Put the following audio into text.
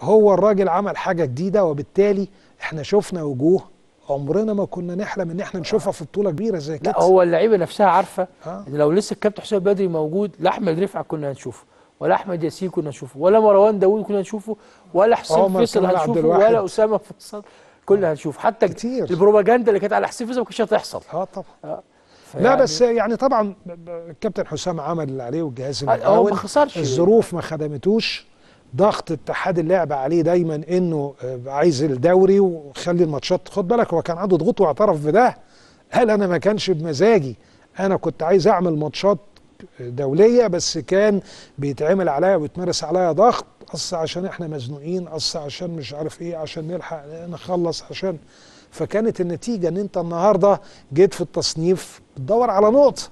هو الراجل عمل حاجه جديده وبالتالي احنا شفنا وجوه عمرنا ما كنا نحلم ان احنا نشوفها في بطوله كبيره زي كده لا هو اللعيبه نفسها عارفه ان آه. لو لسه الكابتن حسام بدري موجود لا احمد رفعت كنا هنشوفه ولا احمد ياسين كنا نشوفه ولا مروان داوود كنا نشوفه ولا حسين فيصل هنشوفه ولا اسامه فيصل كنا هنشوفه حتى كتير. البروباجندا اللي كانت على حسين فيصل ما كانتش هتحصل اه طبعا آه. لا بس يعني طبعا الكابتن حسام عمل اللي عليه والجهاز آه، هو ما خسرش الظروف ما خدمتوش ضغط اتحاد اللعب عليه دايما انه آه، عايز الدوري وخلي الماتشات خد بالك هو كان عنده ضغوط واعترف بده قال انا ما كانش بمزاجي انا كنت عايز اعمل ماتشات دوليه بس كان بيتعمل عليا ويتمارس عليا ضغط قص عشان احنا مزنوقين قص عشان مش عارف ايه عشان نلحق نخلص عشان فكانت النتيجه ان انت النهارده جيت في التصنيف بتدور على نقطه